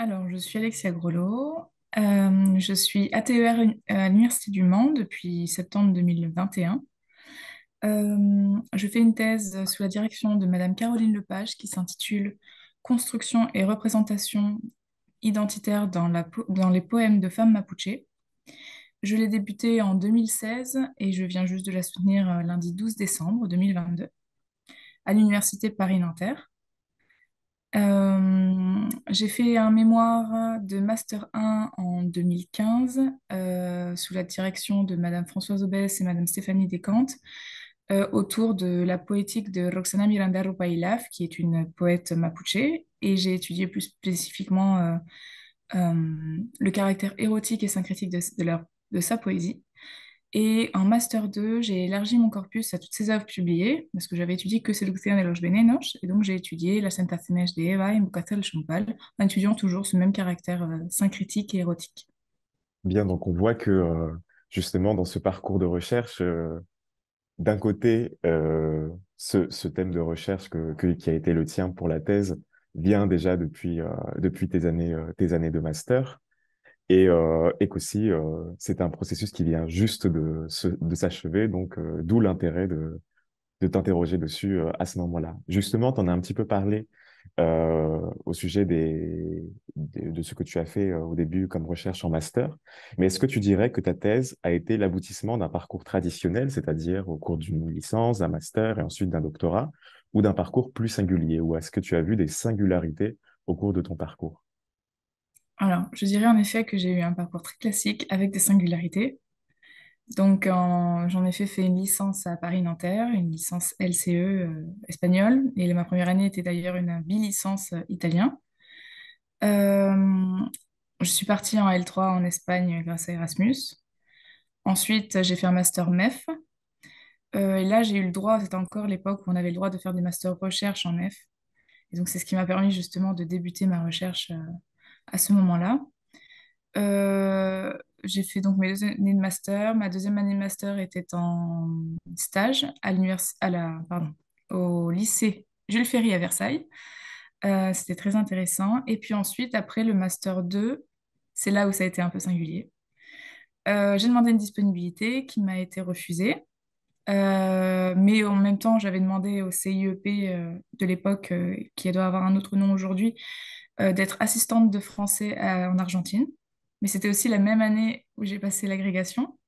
Alors, je suis Alexia Grelot. Euh, je suis ATER euh, à l'Université du Mans depuis septembre 2021. Euh, je fais une thèse sous la direction de Madame Caroline Lepage qui s'intitule Construction et représentation identitaire dans, dans les poèmes de femmes mapuche. Je l'ai débutée en 2016 et je viens juste de la soutenir lundi 12 décembre 2022 à l'Université Paris-Nanterre. Euh, j'ai fait un mémoire de Master 1 en 2015 euh, sous la direction de Madame Françoise Obès et Madame Stéphanie Descantes euh, autour de la poétique de Roxana Miranda Rupailaf, qui est une poète mapuche, et j'ai étudié plus spécifiquement le caractère érotique et syncrétique de, leur, de sa poésie. Et en Master 2, j'ai élargi mon corpus à toutes ces œuvres publiées, parce que j'avais étudié que Seducción de los Venenos, et donc j'ai étudié La sainte de Eva et Mucatel Champal, en étudiant toujours ce même caractère euh, syncritique et érotique. Bien, donc on voit que euh, justement dans ce parcours de recherche, euh, d'un côté, euh, ce, thème de recherche que, qui a été le tien pour la thèse vient déjà depuis, depuis tes, années, tes années de master, et, euh, et qu'aussi euh, c'est un processus qui vient juste de, s'achever, donc euh, d'où l'intérêt de, de t'interroger dessus euh, à ce moment-là. Justement, tu en as un petit peu parlé au sujet des, de ce que tu as fait au début comme recherche en master, mais est-ce que tu dirais que ta thèse a été l'aboutissement d'un parcours traditionnel, c'est-à-dire au cours d'une licence, d'un master et ensuite d'un doctorat, ou d'un parcours plus singulier, ou est-ce que tu as vu des singularités au cours de ton parcours alors, je dirais en effet que j'ai eu un parcours très classique avec des singularités. Donc, j'en ai fait, fait une licence à Paris-Nanterre, une licence LCE euh, espagnole, et ma première année était d'ailleurs une bi-licence euh, italien. Euh, je suis partie en L3 en Espagne grâce à Erasmus. Ensuite, j'ai fait un master MEF. et là, j'ai eu le droit, c'était encore l'époque où on avait le droit de faire des masters recherche en MEF. Et donc, c'est ce qui m'a permis justement de débuter ma recherche à ce moment-là. Euh, j'ai fait donc mes deux années de master. Ma deuxième année de master était en stage à à la, pardon, au lycée Jules Ferry à Versailles. Euh, c'était très intéressant. Et puis ensuite, après le master 2, c'est là où ça a été un peu singulier. Euh, j'ai demandé une disponibilité qui m'a été refusée. mais en même temps, j'avais demandé au CIEP de l'époque, qui doit avoir un autre nom aujourd'hui, euh, d'être assistante de français en Argentine. Mais c'était aussi la même année où j'ai passé l'agrégation.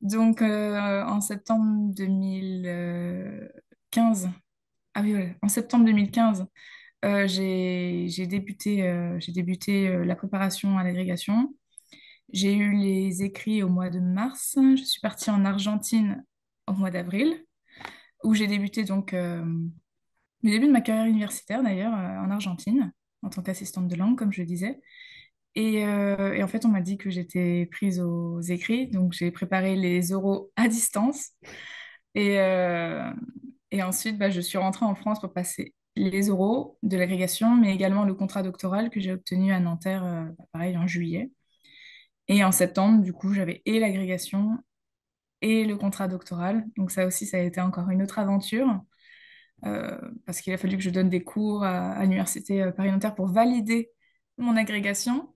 Donc euh, en septembre 2015, ah en septembre 2015, euh, j'ai débuté, la préparation à l'agrégation. J'ai eu les écrits au mois de mars. Je suis partie en Argentine au mois d'avril, où j'ai débuté donc le début de ma carrière universitaire d'ailleurs en Argentine en tant qu'assistante de langue, comme je disais. Euh, et, en fait, on m'a dit que j'étais prise aux écrits, donc j'ai préparé les oraux à distance. Et, euh, ensuite, bah, je suis rentrée en France pour passer les oraux de l'agrégation, mais également le contrat doctoral que j'ai obtenu à Nanterre, euh, bah, pareil, en juillet. Et en septembre, du coup, j'avais et l'agrégation et le contrat doctoral. Donc ça aussi, ça a été encore une autre aventure. Euh, parce qu'il a fallu que je donne des cours à, l'université euh, Paris-Nanterre pour valider mon agrégation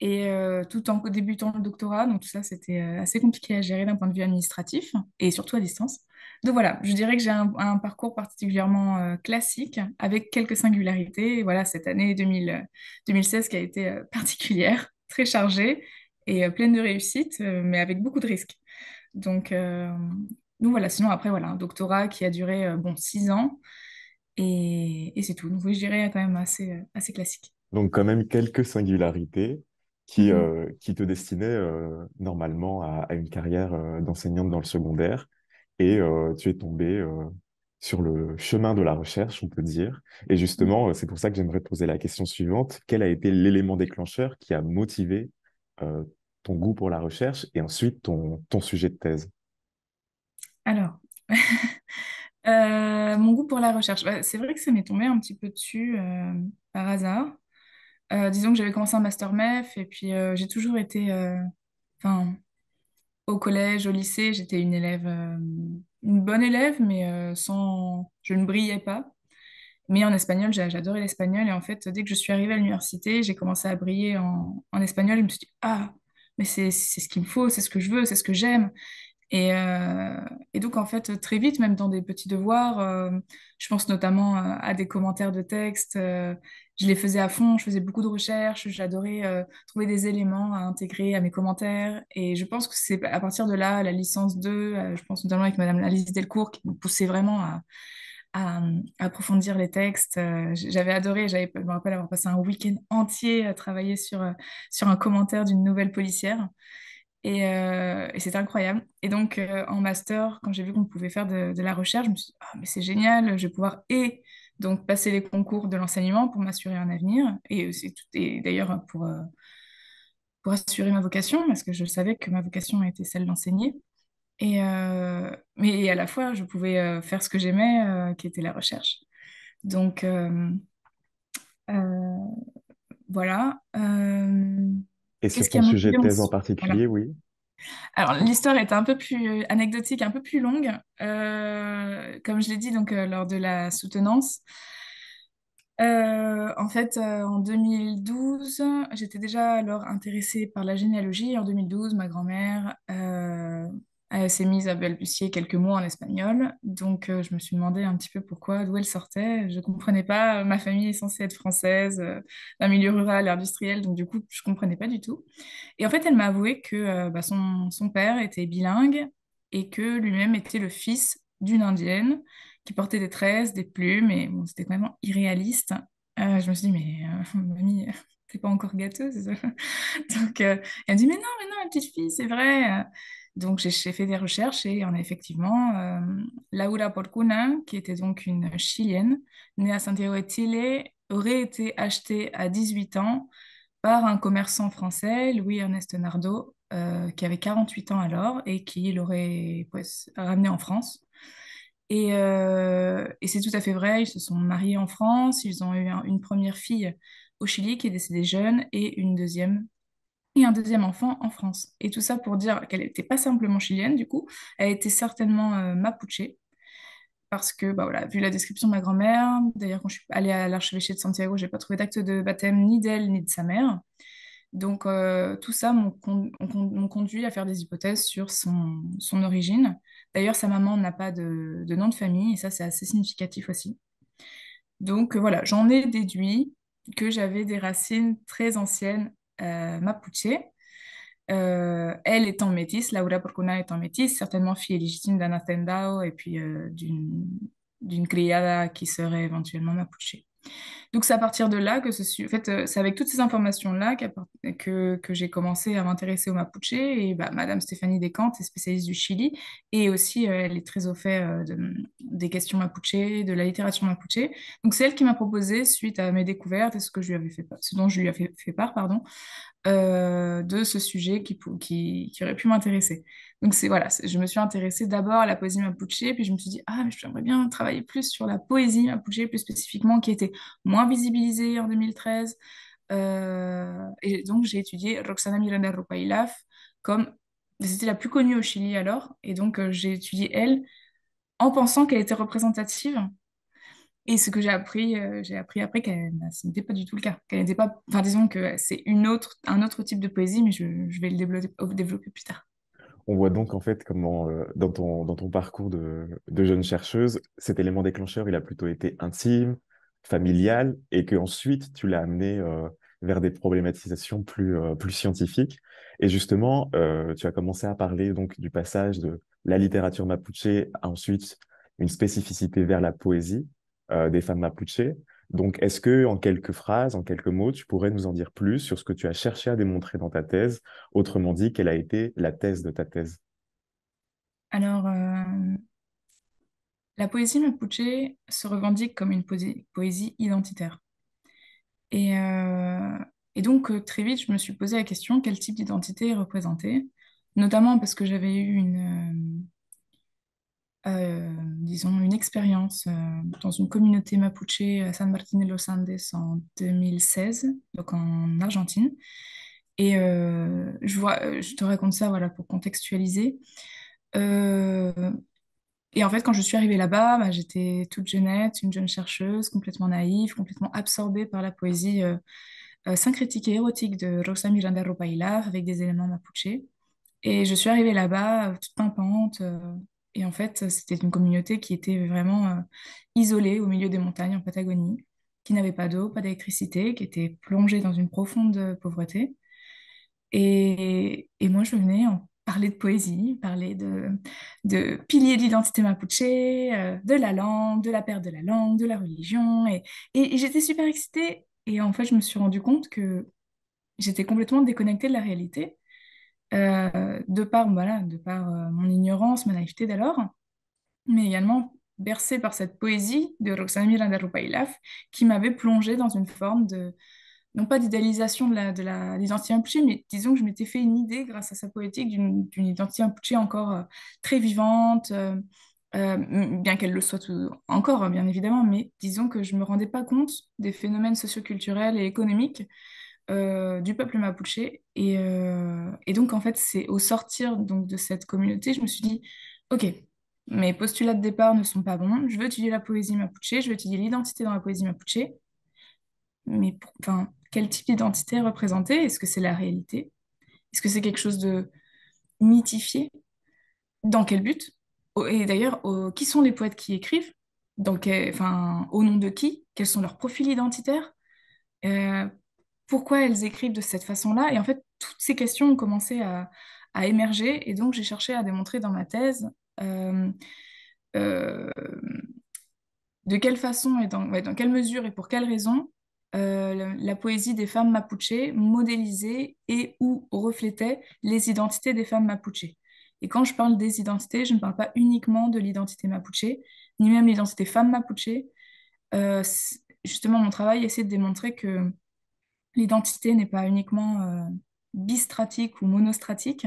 et euh, tout en débutant le doctorat. Donc tout ça, c'était assez compliqué à gérer d'un point de vue administratif et surtout à distance. Donc voilà, je dirais que j'ai un, parcours particulièrement classique avec quelques singularités. voilà, cette année 2016 qui a été particulière, très chargée et pleine de réussites, mais avec beaucoup de risques. Donc voilà, sinon après, voilà, un doctorat qui a duré euh, bon, six ans. Et, c'est tout. Donc je dirais quand même euh, assez, classique. Donc quand même quelques singularités qui, mhm. euh, qui te destinaient normalement à, une carrière d'enseignante dans le secondaire. Et tu es tombée sur le chemin de la recherche, on peut dire. Et justement, mhm. c'est pour ça que j'aimerais te poser la question suivante. Quel a été l'élément déclencheur qui a motivé ton goût pour la recherche et ensuite ton sujet de thèse alors, euh, mon goût pour la recherche, bah, c'est vrai que ça m'est tombé un petit peu dessus euh, par hasard. Euh, disons que j'avais commencé un master MEF et puis j'ai toujours été, enfin, au collège, au lycée, j'étais une élève, une bonne élève, mais sans, je ne brillais pas. Mais en espagnol, j'adorais l'espagnol et en fait, dès que je suis arrivée à l'université, j'ai commencé à briller en, espagnol. Je me suis dit, ah, mais c'est c'est ce qu'il me faut, c'est ce que je veux, c'est ce que j'aime. Euh, et, donc, en fait, très vite, même dans des petits devoirs, euh, je pense notamment euh, à des commentaires de textes, je les faisais à fond, je faisais beaucoup de recherches, j'adorais trouver des éléments à intégrer à mes commentaires. Et je pense que c'est à partir de là, la licence 2, je pense notamment avec Madame Alice Delcourt, qui me poussait vraiment à, approfondir les textes. j'avais adoré, j'avais, je me rappelle avoir passé un week-end entier à travailler sur, sur un commentaire d'une nouvelle policière. Et, euh, c'était incroyable. Et donc, euh, en master, quand j'ai vu qu'on pouvait faire de, la recherche, je me suis dit, ah, mais c'est génial, je vais pouvoir et donc passer les concours de l'enseignement pour m'assurer un avenir. Et, euh, c'est et d'ailleurs, pour, euh, pour assurer ma vocation, parce que je savais que ma vocation était celle d'enseigner. Et, mais à la fois, je pouvais faire ce que j'aimais, qui était la recherche. Donc, voilà. Et sur ton sujet de en particulier, oui alors l'histoire est un peu plus anecdotique, un peu plus longue. Euh, comme je l'ai dit donc euh, lors de la soutenance, euh, en fait en 2012, j'étais déjà alors intéressée par la généalogie. En 2012, ma grand-mère elle s'est mise à balbutier quelques mots en espagnol. Donc, euh, je me suis demandé un petit peu pourquoi, d'où elle sortait. Je ne comprenais pas. Ma famille est censée être française, d'un euh, milieu rural, industriel. Donc, du coup, je ne comprenais pas du tout. Et en fait, elle m'a avoué que euh, bah, son, son, père était bilingue et que lui-même était le fils d'une indienne qui portait des tresses, des plumes. Et bon, c'était même irréaliste. je me suis dit, mais mamie, t'es pas encore gâteuse. donc, elle me dit, mais non, mais non, ma petite fille, c'est vrai donc, j'ai fait des recherches et en a effectivement euh, Laura Porcuna, qui était donc une Chilienne, née à Santiago de Chile, aurait été achetée à 18 ans par un commerçant français, Louis-Ernest Nardo, euh, qui avait 48 ans alors et qui l'aurait ramenée ramené en France. Euh, et, c'est tout à fait vrai, ils se sont mariés en France, ils ont eu une première fille au Chili qui est décédée jeune et une deuxième un deuxième enfant en France. Et tout ça pour dire qu'elle n'était pas simplement chilienne, du coup, elle était certainement euh, mapuche. Parce que, bah voilà, vu la description de ma grand-mère, d'ailleurs, quand je suis allée à l'archevêché de Santiago, j'ai pas trouvé d'acte de baptême ni d'elle ni de sa mère. Donc, euh, tout ça m'ont conduit à faire des hypothèses sur son, son origine. D'ailleurs, sa maman n'a pas de, de nom de famille, et ça, c'est assez significatif aussi. Donc, voilà, j'en ai déduit que j'avais des racines très anciennes euh, mapuche. Euh, elle étant métisse, Laura Porcuna étant métisse, certainement fille légitime d'un et puis euh, d'une criada qui serait éventuellement mapuche. Donc c'est à partir de là que ce, fait, euh, c'est avec toutes ces informations-là que, j'ai commencé à m'intéresser au Mapuche. Et bah, Madame Stéphanie Descamps, est spécialiste du Chili et aussi euh, elle est très au fait euh, des questions Mapuche, de la littérature Mapuche. Donc c'est elle qui m'a proposé, suite à mes découvertes et ce, que je lui avais fait, ce dont je lui avais fait part, pardon, de ce sujet qui aurait pu m'intéresser. Donc c'est voilà, je me suis intéressée d'abord à la poésie mapuche, puis je me suis dit ah mais j'aimerais bien travailler plus sur la poésie mapuche plus spécifiquement qui était moins visibilisée en 2013. Euh, et donc j'ai étudié Roxana Miranda Rupailaf comme c'était la plus connue au Chili alors, et donc euh, j'ai étudié elle en pensant qu'elle était représentative. Et ce que j'ai appris, euh, j'ai appris après qu'elle n'était pas du tout le cas, qu'elle n'était pas, enfin disons que c'est une autre, un autre type de poésie, mais je, vais le développer plus tard. On voit donc en fait comment euh, dans, ton, parcours de, de jeune chercheuse, cet élément déclencheur, il a plutôt été intime, familial, et que ensuite tu l'as amené euh, vers des problématisations plus, euh, scientifiques. Et justement, tu as commencé à parler donc du passage de la littérature mapuche à ensuite une spécificité vers la poésie des femmes mapuches. Donc, est-ce que, en quelques phrases, en quelques mots, tu pourrais nous en dire plus sur ce que tu as cherché à démontrer dans ta thèse Autrement dit, quelle a été la thèse de ta thèse Alors, euh, la poésie mapuche se revendique comme une poésie, identitaire. Et, euh, et, donc, euh, très vite, je me suis posé la question quel type d'identité est représentée, notamment parce que j'avais eu une, euh, disons, une expérience euh, dans une communauté mapuche à San Martín de los Andes en 2016, donc en Argentine. Et euh, je, vois, je te raconte ça voilà, pour contextualiser. et en fait, quand je suis arrivée là-bas, bah, j'étais toute jeunette, une jeune chercheuse, complètement naïve, complètement absorbée par la poésie syncrétique et érotique de Rosa Miranda Ropailar avec des éléments mapuche. Et je suis arrivée là-bas, toute pimpante, et en fait, c'était une communauté qui était vraiment euh, isolée au milieu des montagnes en Patagonie, qui n'avait pas d'eau, pas d'électricité, qui était plongée dans une profonde euh, pauvreté. Et, moi, je venais en parler de poésie, parler de, de piliers de l'identité mapuche, euh, de la langue, de la perte de la langue, de la religion. Et, et j'étais super excitée. Et en fait, je me suis rendu compte que j'étais complètement déconnectée de la réalité. Euh, de par, voilà, de par euh, mon ignorance, ma naïveté d'alors, mais également bercée par cette poésie de Roxane Miranda Rupailaf qui m'avait plongée dans une forme de, non pas d'idéalisation de l'identité la, de mais disons que je m'étais fait une idée grâce à sa poétique d'une identité ampuchée encore euh, très vivante, bien qu'elle le soit encore, bien évidemment, mais disons que je ne me rendais pas compte des phénomènes socioculturels et économiques euh, du peuple mapuche. Et, euh, et, donc, en fait, c'est au sortir donc, de cette communauté, je me suis dit, OK, mes postulats de départ ne sont pas bons, je veux étudier la poésie mapuche, je veux étudier l'identité dans la poésie mapuche, mais quel type d'identité est représentée Est-ce que c'est la réalité Est-ce que c'est quelque chose de mythifié Dans quel but Et d'ailleurs, qui sont les poètes qui écrivent dans Au nom de qui Quels sont leurs profils identitaires euh, pourquoi elles écrivent de cette façon-là. Et en fait, toutes ces questions ont commencé à, émerger. Et donc, j'ai cherché à démontrer dans ma thèse euh, euh, de quelle façon et dans, quelle mesure et pour quelle raison euh, la, poésie des femmes mapuchées modélisait et ou reflétait les identités des femmes mapuchées. Et quand je parle des identités, je ne parle pas uniquement de l'identité mapuche, ni même l'identité femme mapuche. justement, mon travail essaie de démontrer que l'identité n'est pas uniquement euh, bistratique ou monostratique,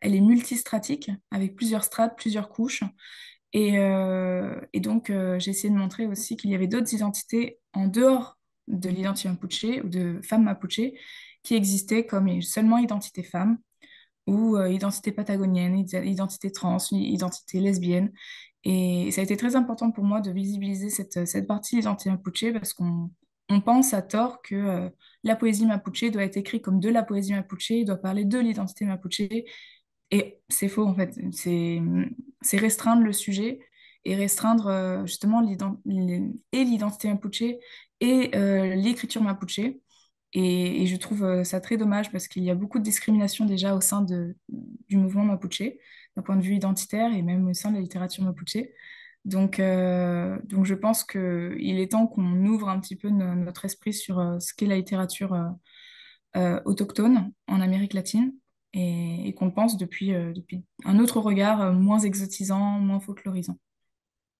elle est multistratique, avec plusieurs strates, plusieurs couches. Et, euh, donc, euh, j'ai essayé de montrer aussi qu'il y avait d'autres identités en dehors de l'identité mapuche ou de femme mapuche qui existaient comme seulement identité femme ou identité patagonienne, identité trans, identité lesbienne. Et ça a été très important pour moi de visibiliser cette, cette partie identité mapuche parce qu'on on pense à tort que euh, la poésie mapuche doit être écrite comme de la poésie mapuche, il doit parler de l'identité mapuche. Et c'est faux, en fait. C'est restreindre le sujet et restreindre euh, justement l'identité mapuche et euh, l'écriture mapuche. Et, je trouve ça très dommage parce qu'il y a beaucoup de discrimination déjà au sein du mouvement mapuche, d'un point de vue identitaire et même au sein de la littérature mapuche. Donc, euh, donc je pense qu'il est temps qu'on ouvre un petit peu notre esprit sur euh, ce qu'est la littérature euh, autochtone en Amérique latine et, qu'on pense depuis, depuis un autre regard moins exotisant, moins folklorisant.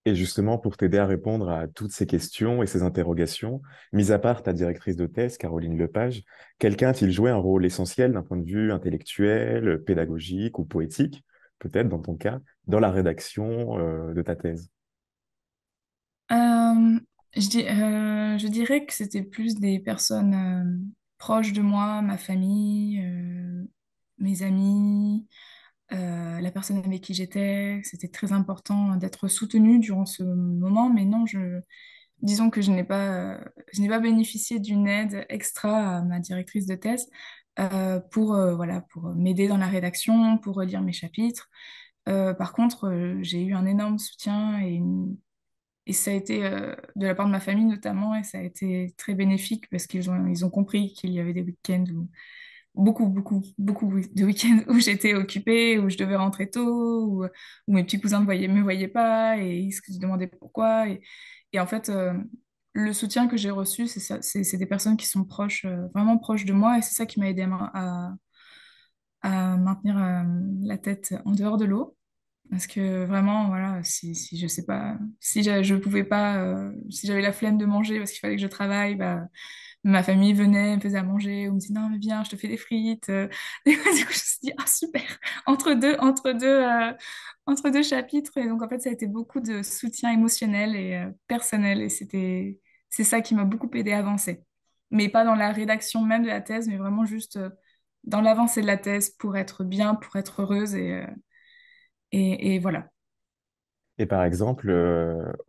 Et justement, pour t'aider à répondre à toutes ces questions et ces interrogations, mis à part ta directrice de thèse, Caroline Lepage, quelqu'un a-t-il joué un rôle essentiel d'un point de vue intellectuel, pédagogique ou poétique peut-être dans ton cas, dans la rédaction euh, de ta thèse euh, euh, je, dirais que c'était plus des personnes proches de moi, ma famille, mes amis, la personne avec qui j'étais. C'était très important d'être soutenue durant ce moment, mais non, je, disons que je n'ai pas, je n'ai pas bénéficié d'une aide extra à ma directrice de thèse, euh, pour, euh, voilà, pour euh, m'aider dans la rédaction, pour relire mes chapitres. par contre, j'ai eu un énorme soutien et et ça a été de la part de ma famille notamment, et ça a été très bénéfique parce qu'ils ont, ils ont compris qu'il y avait des week-ends où beaucoup, beaucoup, beaucoup de week-ends où j'étais occupée, où je devais rentrer tôt, où, mes petits cousins ne voyaient, me voyaient pas et ils se demandaient pourquoi. Et, en fait, le soutien que j'ai reçu, c'est des personnes qui sont proches, euh, vraiment proches de moi, et c'est ça qui m'a aidé à, maintenir euh, la tête en dehors de l'eau. Parce que vraiment, voilà, si, je sais pas, si je pouvais pas, euh, si j'avais la flemme de manger parce qu'il fallait que je travaille, bah, ma famille venait, me faisait à manger, ou me disait non, mais viens, je te fais des frites. Et du coup, je me suis dit, ah super, entre deux, entre deux, entre deux chapitres. Et donc, en fait, ça a été beaucoup de soutien émotionnel et euh, personnel. Et c'était, c'est ça qui m'a beaucoup aidé à avancer. Mais pas dans la rédaction même de la thèse, mais vraiment juste euh, dans l'avancée de la thèse pour être bien, pour être heureuse. Et, euh, et, et, voilà. Et par exemple,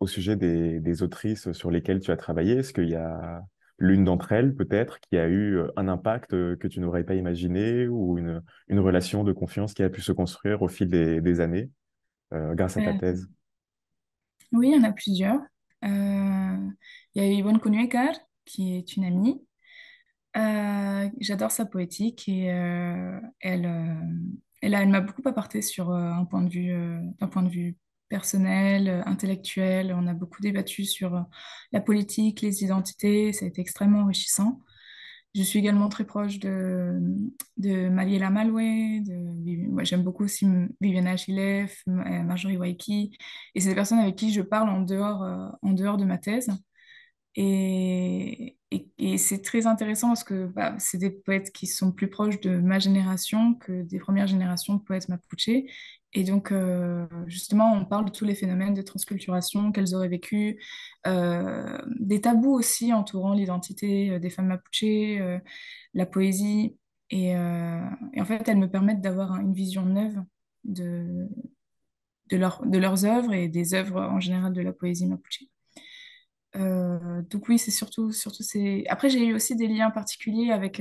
au sujet des, des autrices sur lesquelles tu as travaillé, est-ce qu'il y a l'une d'entre elles peut-être qui a eu un impact que tu n'aurais pas imaginé ou une, une, relation de confiance qui a pu se construire au fil des, des années euh, grâce à ta thèse Oui, il y en a plusieurs. Euh, il y a Yvonne Konuekar, qui est une amie. Euh, j'adore sa poétique et elle, elle, elle m'a beaucoup apporté sur un point de vue, d'un point de vue personnel, intellectuel. On a beaucoup débattu sur la politique, les identités. Ça a été extrêmement enrichissant. Je suis également très proche de, de Mariela Malway, j'aime beaucoup aussi Viviana Achilleff, euh, Marjorie Waiki, et c'est des personnes avec qui je parle en dehors, euh, en dehors de ma thèse. Et, et, c'est très intéressant parce que bah, c'est des poètes qui sont plus proches de ma génération que des premières générations de poètes mapuche. Et donc, euh, justement, on parle de tous les phénomènes de transculturation qu'elles auraient vécu, euh, des tabous aussi entourant l'identité euh, des femmes mapuchées, la poésie. Et, en fait, elles me permettent d'avoir une vision neuve de, de, de leurs œuvres et des œuvres en général de la poésie mapuche. donc oui, c'est surtout, surtout c'est. Après, j'ai eu aussi des liens particuliers avec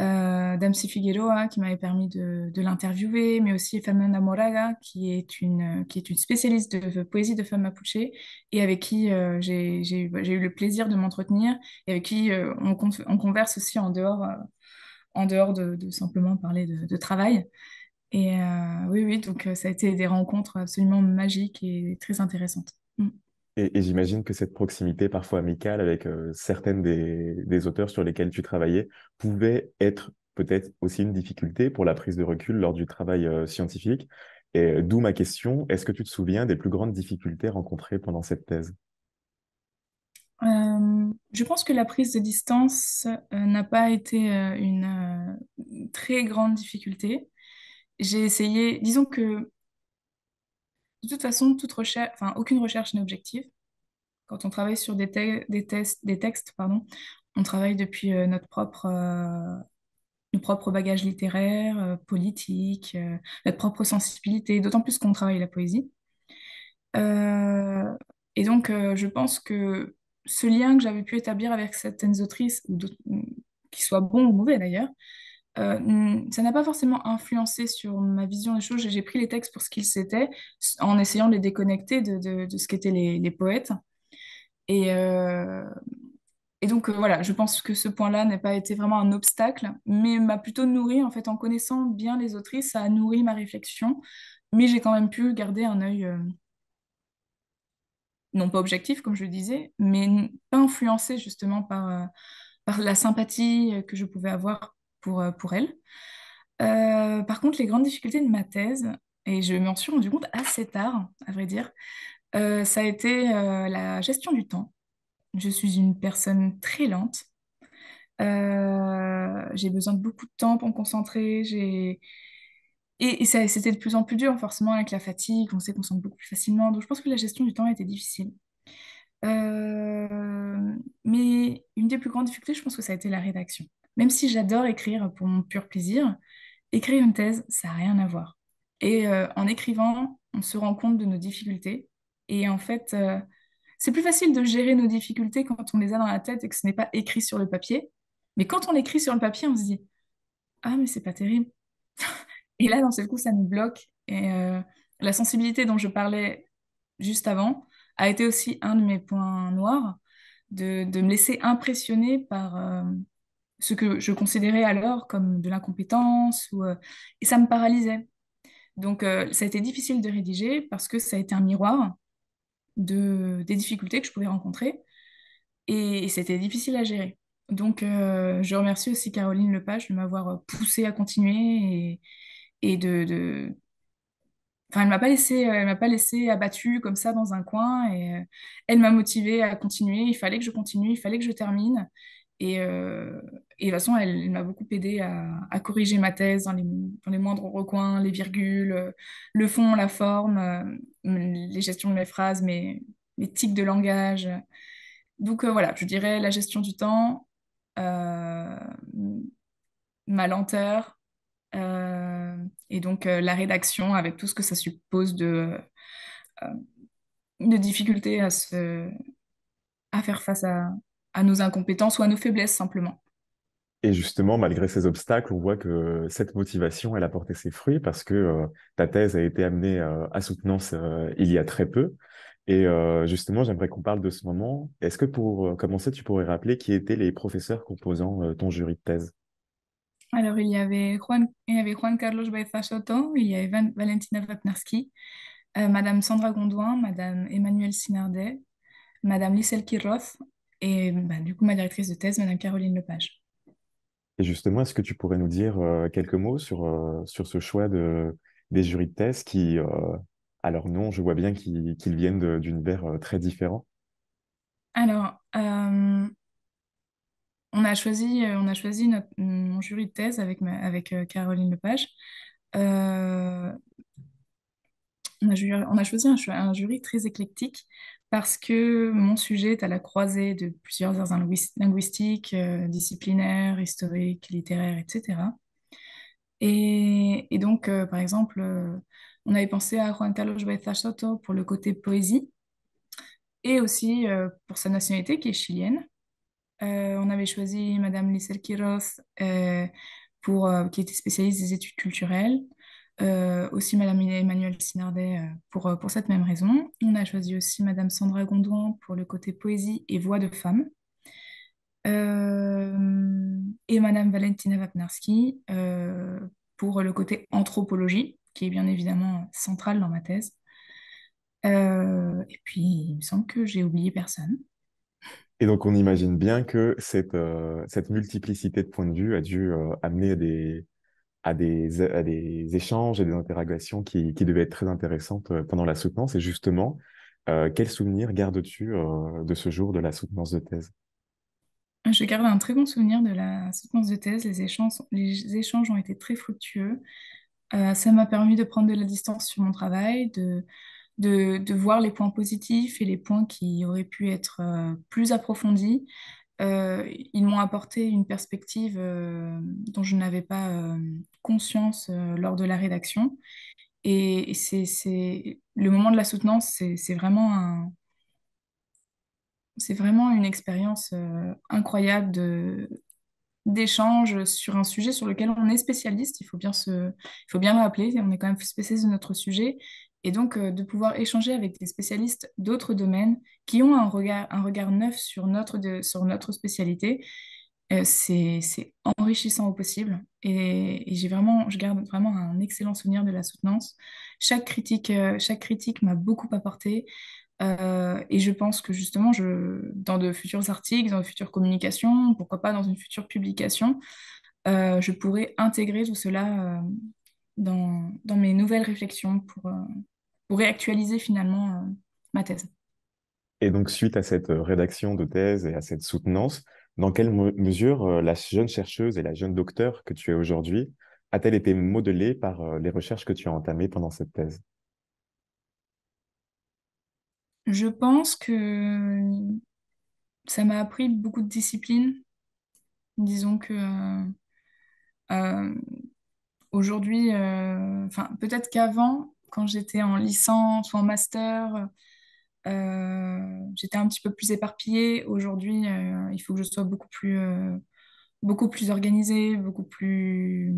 euh, Damsi Figueroa qui m'avait permis de, l'interviewer, mais aussi Fernanda Moraga qui est une, qui est une spécialiste de, poésie de femmes mapuche et avec qui euh, j'ai eu le plaisir de m'entretenir et avec qui euh, on, converse aussi en dehors, euh, en dehors de, simplement parler de, travail. Et oui, oui, donc ça a été des rencontres absolument magiques et très intéressantes. Mm. Et, j'imagine que cette proximité parfois amicale avec euh, certaines des, auteurs sur lesquels tu travaillais pouvait être peut-être aussi une difficulté pour la prise de recul lors du travail euh, scientifique. Et euh, d'où ma question, est-ce que tu te souviens des plus grandes difficultés rencontrées pendant cette thèse je pense que la prise de distance n'a pas été une très grande difficulté. J'ai essayé, disons que de toute façon, toute recherche, aucune recherche n'est objective. Quand on travaille sur des, des, textes, pardon, on travaille depuis euh, notre propre, euh, bagage littéraire, euh, politique, notre propre sensibilité, d'autant plus qu'on travaille la poésie. et donc, je pense que ce lien que j'avais pu établir avec certaines autrices, qui soit bon ou mauvais d'ailleurs, euh, ça n'a pas forcément influencé sur ma vision des choses. J'ai pris les textes pour ce qu'ils étaient, en essayant de les déconnecter de, ce qu'étaient les, les, poètes. Et, euh, et donc euh, voilà, je pense que ce point-là n'a pas été vraiment un obstacle, mais m'a plutôt nourri en fait en connaissant bien les autrices, ça a nourri ma réflexion. Mais j'ai quand même pu garder un œil non pas objectif comme je le disais, mais pas influencé justement par par la sympathie que je pouvais avoir pour, euh, pour elle. Euh, par contre, les grandes difficultés de ma thèse, et je m'en suis rendu compte assez tard, à vrai dire, euh, ça a été la gestion du temps. Je suis une personne très lente. j'ai besoin de beaucoup de temps pour me concentrer. J'ai... Et, ça, c'était de plus en plus dur, forcément, avec la fatigue, on s'est concentré beaucoup plus facilement. Donc, je pense que la gestion du temps a été difficile. mais une des plus grandes difficultés, je pense que ça a été la rédaction même si j'adore écrire pour mon pur plaisir, écrire une thèse, ça n'a rien à voir. Et euh, en écrivant, on se rend compte de nos difficultés. Et en fait, euh, c'est plus facile de gérer nos difficultés quand on les a dans la tête et que ce n'est pas écrit sur le papier. Mais quand on écrit sur le papier, on se dit Ah, mais c'est pas terrible. et là, dans ce coup, ça nous bloque. Et euh, la sensibilité dont je parlais juste avant a été aussi un de mes points noirs, de, de me laisser impressionner par ce que je considérais alors comme de l'incompétence, euh, et ça me paralysait. Donc, euh, ça a été difficile de rédiger parce que ça a été un miroir de, des difficultés que je pouvais rencontrer, et, c'était difficile à gérer. Donc, euh, je remercie aussi Caroline Lepage de m'avoir poussée à continuer et, de, Enfin, elle m'a pas laissé, elle m'a pas laissé abattue comme ça dans un coin et elle m'a motivée à continuer. Il fallait que je continue, il fallait que je termine. Et, et de toute façon, elle, m'a beaucoup aidé à, corriger ma thèse dans les, moindres recoins, les virgules, le fond, la forme, euh, les gestions de mes phrases, mes, mes tics de langage. Donc euh, voilà, je dirais la gestion du temps, euh, ma lenteur, et donc la rédaction avec tout ce que ça suppose de, de difficultés à, à faire face à, à nos incompétences ou à nos faiblesses simplement. Et justement, malgré ces obstacles, on voit que cette motivation, elle a porté ses fruits parce que euh, ta thèse a été amenée euh, à soutenance euh, il y a très peu. Et justement, j'aimerais qu'on parle de ce moment. Est-ce que pour commencer, tu pourrais rappeler qui étaient les professeurs composant ton jury de thèse Alors, il y avait Juan, il y avait Juan Carlos Baeza il y avait Valentina Wapnarski, Madame Sandra Gondouin, Madame Emmanuelle Sinardet, Madame Lisselle Kirov et bah, du coup ma directrice de thèse, Madame Caroline Lepage. Et justement, est-ce que tu pourrais nous dire euh, quelques mots sur, euh, sur ce choix de, des jurys de thèse qui, euh, à leur nom, je vois bien qu'ils viennent viennent d'univers très différents Alors, on, a choisi, on a choisi notre, mon jury de thèse avec, avec Caroline Lepage. On a, choisi un jury très éclectique parce que mon sujet est à la croisée de plusieurs arts linguistiques, euh, disciplinaires, historiques, littéraires, etc. Et, donc, euh, par exemple, euh, on avait pensé à Juan Carlos Baeza Soto pour le côté poésie et aussi pour sa nationalité qui est chilienne. on avait choisi Madame Lisel Quiroz pour, qui était spécialiste des études culturelles. Euh, aussi Madame Emmanuelle Sinardet euh, pour, euh, pour cette même raison. On a choisi aussi Madame Sandra Gondouin pour le côté poésie et voix de femme. et Madame Valentina Wapnarski pour le côté anthropologie, qui est bien évidemment central dans ma thèse. et puis, il me semble que j'ai oublié personne. Et donc, on imagine bien que cette, cette multiplicité de points de vue a dû amener à des, à des, échanges et des interrogations qui, devaient être très intéressantes euh, pendant la soutenance. Et justement, euh, quel souvenir gardes-tu euh, de ce jour de la soutenance de thèse Je garde un très bon souvenir de la soutenance de thèse. Les échanges, ont été très fructueux. ça m'a permis de prendre de la distance sur mon travail, de, voir les points positifs et les points qui auraient pu être plus approfondis, euh, ils m'ont apporté une perspective euh, dont je n'avais pas euh, conscience lors de la rédaction. Et c'est le moment de la soutenance, c'est vraiment un... C'est vraiment une expérience incroyable de sur un sujet sur lequel on est spécialiste. Il faut bien se, il faut bien le rappeler, on est quand même spécialiste de notre sujet, et donc euh, de pouvoir échanger avec des spécialistes d'autres domaines qui ont un regard, un regard neuf sur notre, sur notre spécialité, euh, c'est enrichissant au possible. Et, j'ai vraiment, je garde vraiment un excellent souvenir de la soutenance. Chaque critique, euh, chaque critique m'a beaucoup apporté. et je pense que justement, je, dans de futurs articles, dans de futures communications, pourquoi pas dans une future publication, je pourrais intégrer tout cela dans, mes nouvelles réflexions pour, euh, pour réactualiser finalement euh, ma thèse. Et donc, suite à cette euh, rédaction de thèse et à cette soutenance, dans quelle mesure la jeune chercheuse et la jeune docteur que tu es aujourd'hui a-t-elle été modelée par les recherches que tu as entamées pendant cette thèse Je pense que ça m'a appris beaucoup de discipline. Disons que aujourd'hui, euh, enfin peut-être qu'avant, quand j'étais en licence ou en master, euh, j'étais un petit peu plus éparpillée. Aujourd'hui, euh, il faut que je sois beaucoup plus, beaucoup plus organisée, beaucoup plus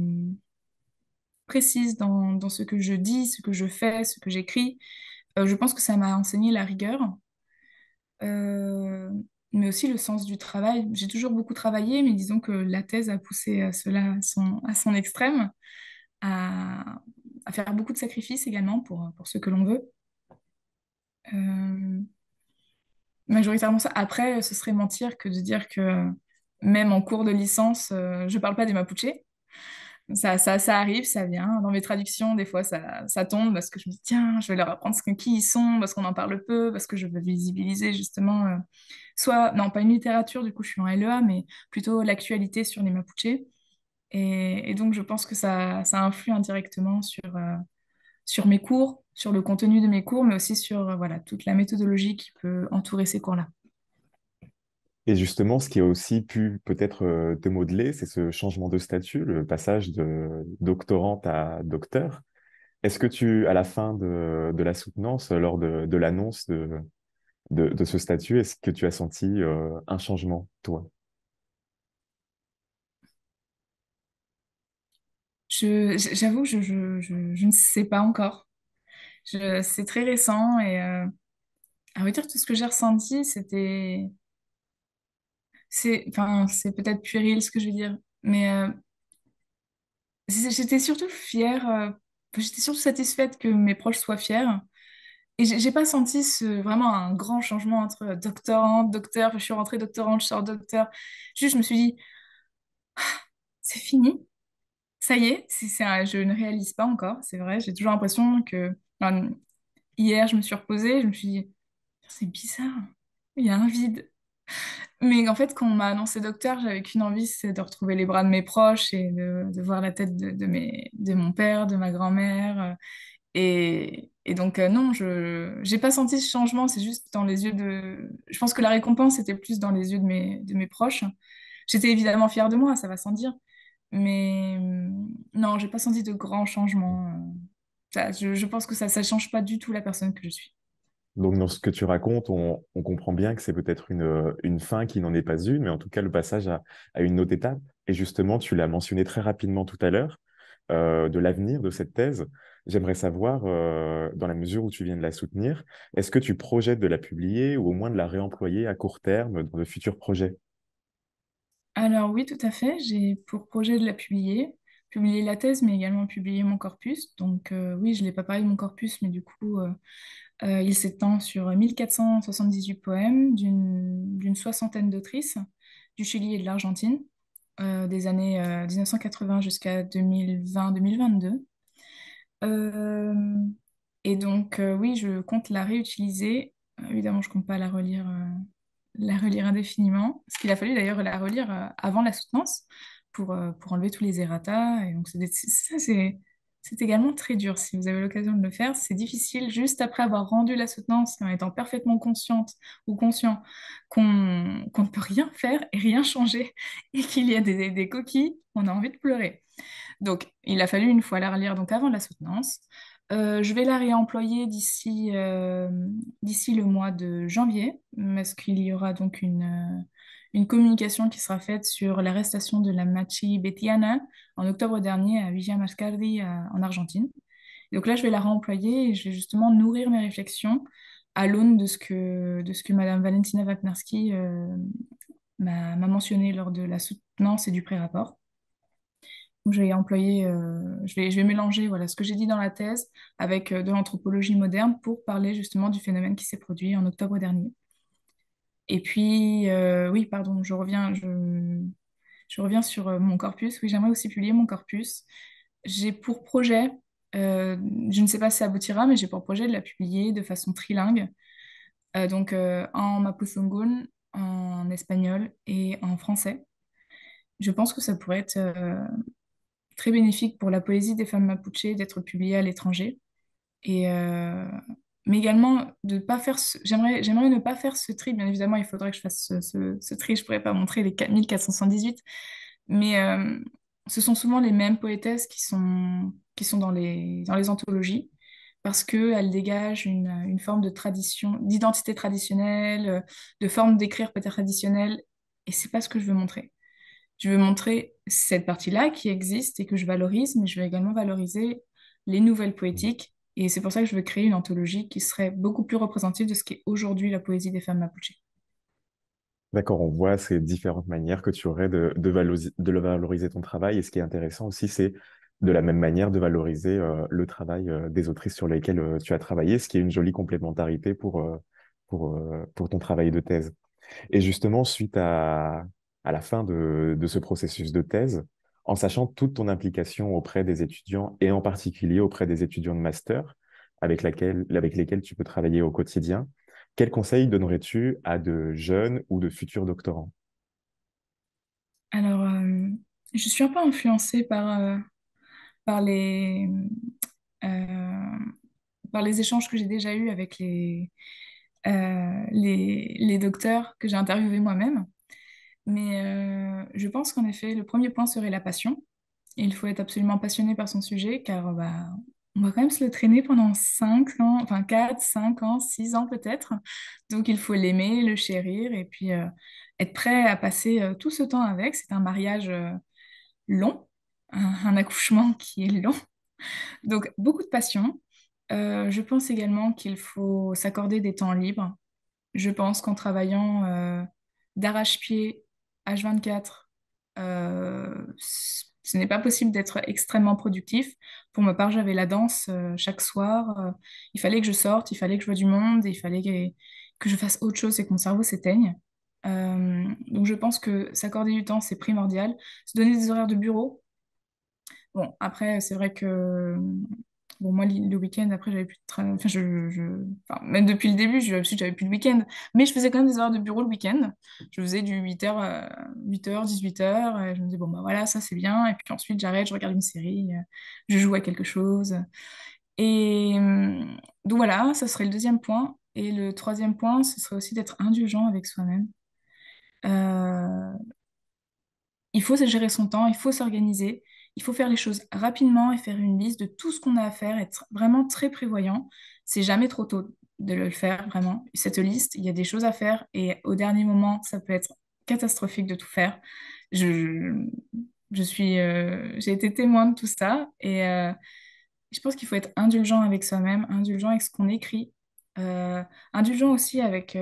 précise dans, ce que je dis, ce que je fais, ce que j'écris. je pense que ça m'a enseigné la rigueur, mais aussi le sens du travail. J'ai toujours beaucoup travaillé, mais disons que la thèse a poussé cela à son extrême à, faire beaucoup de sacrifices également pour, ce que l'on veut. Euh, majoritairement ça. Après, ce serait mentir que de dire que même en cours de licence, euh, je ne parle pas des Mapuche. Ça, ça, arrive, ça vient. Dans mes traductions, des fois, ça, tombe parce que je me dis, tiens, je vais leur apprendre ce qui ils sont, parce qu'on en parle peu, parce que je veux visibiliser justement, euh, soit, non, pas une littérature, du coup, je suis en LEA, mais plutôt l'actualité sur les Mapuche. Et, donc, je pense que ça, influe indirectement euh, sur, mes cours, sur le contenu de mes cours, mais aussi sur euh, toute la méthodologie qui peut entourer ces cours-là. Et justement, ce qui a aussi pu peut-être euh, te modeler, c'est ce changement de statut, le passage de doctorante à docteur. Est-ce que tu, à la fin de, la soutenance, lors de, l'annonce de, de, ce statut, est-ce que tu as senti un changement, toi J'avoue, je, je, je, je, ne sais pas encore. C'est très récent et euh, à vrai dire, tout ce que j'ai ressenti, c'était. C'est enfin, peut-être puéril ce que je veux dire, mais euh, j'étais surtout fière, euh, j'étais surtout satisfaite que mes proches soient fiers. Et j'ai pas senti ce, vraiment un grand changement entre doctorante, docteur, je suis rentrée doctorante, je sors docteur. Juste, je me suis dit, ah, c'est fini, ça y est, je ne réalise pas encore, c'est vrai. J'ai toujours l'impression que. hier, je me suis reposée, je me suis dit, c'est bizarre, il y a un vide. Mais en fait, quand on m'a annoncé docteur, j'avais qu'une envie, c'est de retrouver les bras de mes proches et de, voir la tête de, mes, de mon père, de ma grand-mère. Euh, et, donc, euh, non, je n'ai pas senti ce changement, c'est juste dans les yeux de. Je pense que la récompense était plus dans les yeux de mes, de mes proches. J'étais évidemment fière de moi, ça va sans dire. Mais mm, non, j'ai pas senti de grands changements. Euh. je, pense que ça ne change pas du tout la personne que je suis. Donc, dans ce que tu racontes, on, comprend bien que c'est peut-être euh, une, fin qui n'en est pas une, mais en tout cas, le passage à, une autre étape. Et justement, tu l'as mentionné très rapidement tout à l'heure, euh, de l'avenir de cette thèse. J'aimerais savoir, dans la mesure où tu viens de la soutenir, est-ce que tu projettes de la publier ou au moins de la réemployer à court terme dans de futurs projets alors oui, tout à fait. J'ai pour projet de la publier, publier la thèse, mais également publier mon corpus. Donc euh, oui, je ne l'ai pas parlé de mon corpus, mais du coup, euh, euh, il s'étend sur 1478 poèmes d'une soixantaine d'autrices du Chili et de l'Argentine, des années 1980 jusqu'à 2020-2022. et donc oui, je compte la réutiliser. Évidemment, je ne compte pas la relire la relire indéfiniment. ce qu'il a fallu d'ailleurs la relire euh, avant la soutenance pour, euh, pour enlever tous les errata. Et donc, c'est, c'est, également très dur. Si vous avez l'occasion de le faire, c'est difficile juste après avoir rendu la soutenance en étant parfaitement consciente ou conscient qu'on ne peut rien faire et rien changer et qu'il y a des, des, coquilles, on a envie de pleurer. Donc, il a fallu une fois la relire donc avant la soutenance, euh, je vais la réemployer d'ici euh, d'ici le mois de janvier, parce qu'il y aura donc euh, une, communication qui sera faite sur l'arrestation de la Machi Betiana en octobre dernier à Villa Mascardi en Argentine. Donc là, je vais la réemployer et je vais justement nourrir mes réflexions à l'aune de ce que de ce que Madame Valentina Wapnarski m'a mentionné lors de la soutenance et du pré-rapport je vais euh, je, vais, je vais mélanger voilà, ce que j'ai dit dans la thèse avec euh, de l'anthropologie moderne pour parler justement du phénomène qui s'est produit en octobre dernier. Et puis, euh, oui, pardon, je reviens, je, reviens sur mon corpus. Oui, j'aimerais aussi publier mon corpus. J'ai pour projet, je ne sais pas si ça aboutira, mais j'ai pour projet de la publier de façon trilingue, donc en Mapusungun, en espagnol et en français. Je pense que ça pourrait être très bénéfique pour la poésie des femmes Mapuche d'être publiée à l'étranger. Et, euh, mais également de pas faire j'aimerais j'aimerais ne pas faire ce tri bien évidemment il faudrait que je fasse ce, ce, tri je pourrais pas montrer les 4418 mais euh, ce sont souvent les mêmes poétesses qui sont qui sont dans les dans les anthologies parce que dégagent une, une forme de tradition d'identité traditionnelle de forme d'écrire peut-être traditionnelle et c'est pas ce que je veux montrer je veux montrer cette partie-là qui existe et que je valorise, mais je veux également valoriser les nouvelles poétiques. Et c'est pour ça que je veux créer une anthologie qui serait beaucoup plus représentative de ce qu'est aujourd'hui la poésie des femmes Mapuche. D'accord, on voit ces différentes manières que tu aurais de, de, valoriser, valoriser ton travail. Et ce qui est intéressant aussi, c'est de la même manière de valoriser euh, le travail euh, des autrices sur lesquelles euh, tu as travaillé, ce qui est une jolie complémentarité pour, pour, pour ton travail de thèse. Et justement, suite à, à la fin de, ce processus de thèse, en sachant toute ton implication auprès des étudiants et en particulier auprès des étudiants de master avec, laquelle, avec lesquels tu peux travailler au quotidien. Quels conseils donnerais-tu à de jeunes ou de futurs doctorants Alors, euh, je suis un peu influencée par, euh, par, les, euh, par les échanges que j'ai déjà eus avec les, les, les docteurs que j'ai interviewés moi-même. Mais euh, je pense qu'en effet, le premier point serait la passion. Il faut être absolument passionné par son sujet car euh, bah, on va quand même se le traîner pendant 5 ans, enfin 4, 5 ans, 6 ans peut-être. Donc il faut l'aimer, le chérir et puis euh, être prêt à passer tout ce temps avec. C'est un mariage long, un, un, accouchement qui est long. Donc beaucoup de passion. je pense également qu'il faut s'accorder des temps libres. Je pense qu'en travaillant d'arrache-pied 24 euh, ce n'est pas possible d'être extrêmement productif. Pour ma part, j'avais la danse euh, chaque soir. Euh, il fallait que je sorte, il fallait que je vois du monde, il fallait que, que je fasse autre chose et que mon cerveau s'éteigne. donc je pense que s'accorder du temps, c'est primordial. Se donner des horaires de bureau. Bon, après, c'est vrai que Bon, moi, le week-end, après, j'avais plus de travail. Enfin, je, même depuis le début, je j'avais plus de week-end. Mais je faisais quand même des heures de bureau le week-end. Je faisais du 8h, à 8h, 18h. je me disais, bon, bah voilà, ça c'est bien. Et puis ensuite, j'arrête, je regarde une série, euh, je joue à quelque chose. Et hum, donc voilà, ça serait le deuxième point. Et le troisième point, ce serait aussi d'être indulgent avec soi-même. Euh, il faut gérer son temps, il faut s'organiser. Il faut faire les choses rapidement et faire une liste de tout ce qu'on a à faire, être vraiment très prévoyant. C'est jamais trop tôt de le faire, vraiment. Cette liste, il y a des choses à faire et au dernier moment, ça peut être catastrophique de tout faire. Je, suis, euh, j'ai été témoin de tout ça et euh, je pense qu'il faut être indulgent avec soi-même, indulgent avec ce qu'on écrit, euh, indulgent aussi avec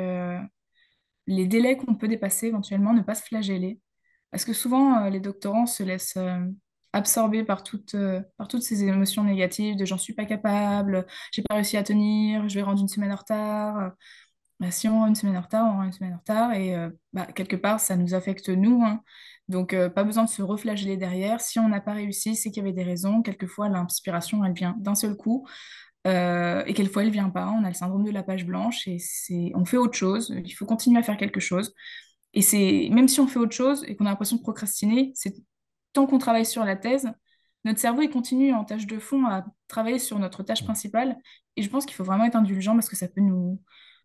les délais qu'on peut dépasser éventuellement, ne pas se flageller. Parce que souvent, les doctorants se laissent absorbée par, toutes euh, par toutes ces émotions négatives de j'en suis pas capable, j'ai pas réussi à tenir, je vais rendre une semaine en retard. Bah, si on rend une semaine en retard, on rend une semaine en retard et euh, bah, quelque part, ça nous affecte nous. Hein. Donc, euh, pas besoin de se reflageller derrière. Si on n'a pas réussi, c'est qu'il y avait des raisons. Quelquefois, l'inspiration, elle vient d'un seul coup. Euh, et quelquefois, elle vient pas. On a le syndrome de la page blanche et c'est on fait autre chose. Il faut continuer à faire quelque chose. Et c'est même si on fait autre chose et qu'on a l'impression de procrastiner, c'est qu'on travaille sur la thèse, notre cerveau il continue en tâche de fond à travailler sur notre tâche principale. Et je pense qu'il faut vraiment être indulgent parce que ça peut nous,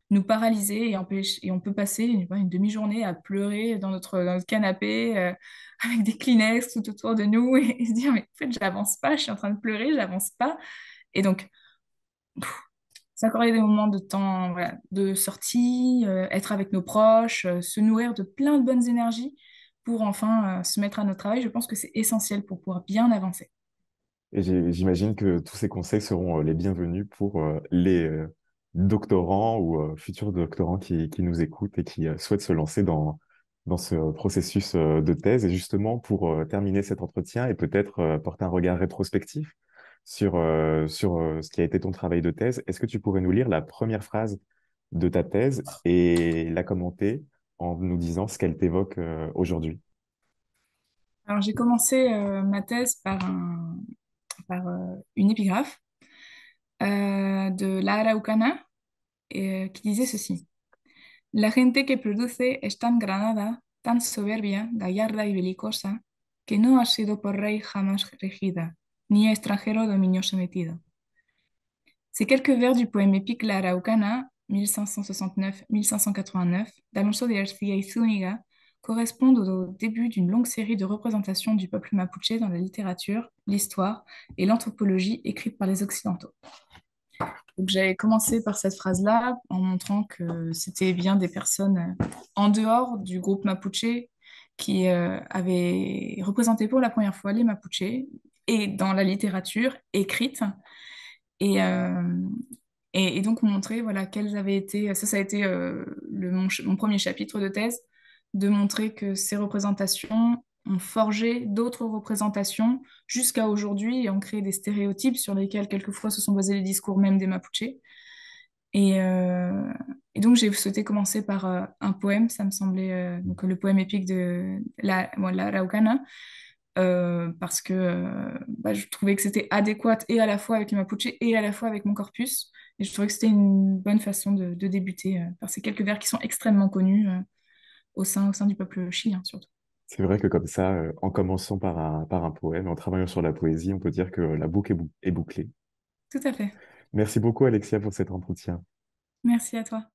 nous paralyser et, empêcher, et on peut passer une, demi-journée à pleurer dans notre, canapé euh, avec des Kleenex tout autour de nous et, se dire mais en fait j'avance pas, je suis en train de pleurer, j'avance pas. Et donc s'accorder des moments de temps de sortie, euh, être avec nos proches, euh, se nourrir de plein de bonnes énergies pour enfin euh, se mettre à notre travail. Je pense que c'est essentiel pour pouvoir bien avancer. Et j'imagine que tous ces conseils seront euh, les bienvenus pour euh, les doctorants ou futurs doctorants qui, nous écoutent et qui souhaitent se lancer dans, dans ce processus de thèse. Et justement, pour terminer cet entretien et peut-être porter un regard rétrospectif sur, sur ce qui a été ton travail de thèse, est-ce que tu pourrais nous lire la première phrase de ta thèse et la commenter en nous disant ce qu'elle t'évoque euh, aujourd'hui Alors j'ai commencé euh, ma thèse par, euh, une épigraphe de la Araucana, qui disait ceci. La gente que produce es tan granada, tan soberbia, gallarda y belicosa, que no ha sido por rey jamás regida, ni extranjero dominio sometido. Ces quelques vers du poème épique La Araucana 1569-1589 d'Alonso de y correspondent au début d'une longue série de représentations du peuple mapuche dans la littérature, l'histoire et l'anthropologie écrites par les Occidentaux. j'avais commencé par cette phrase-là en montrant que c'était bien des personnes euh, en dehors du groupe mapuche qui euh, avaient représenté pour la première fois les Mapuche et dans la littérature écrite. Et, euh, et, donc, montrer voilà, quels avaient été. Ça, ça a été euh, le, mon, mon, premier chapitre de thèse, de montrer que ces représentations ont forgé d'autres représentations jusqu'à aujourd'hui et ont créé des stéréotypes sur lesquels, quelquefois, se sont basés les discours même des Mapuches. Euh, et, donc, j'ai souhaité commencer par euh, un poème, ça me semblait, donc, le poème épique de la, voilà, parce que bah, je trouvais que c'était adéquate et à la fois avec les Mapuche et à la fois avec mon corpus. Et je trouvais que c'était une bonne façon de, débuter euh, par ces quelques vers qui sont extrêmement connus euh, au, sein, au sein du peuple chilien, hein, surtout. C'est vrai que comme ça, euh, en commençant par un, par un poème, en travaillant sur la poésie, on peut dire que la boucle est bouclée. Tout à fait. Merci beaucoup Alexia pour cet entretien. Merci à toi.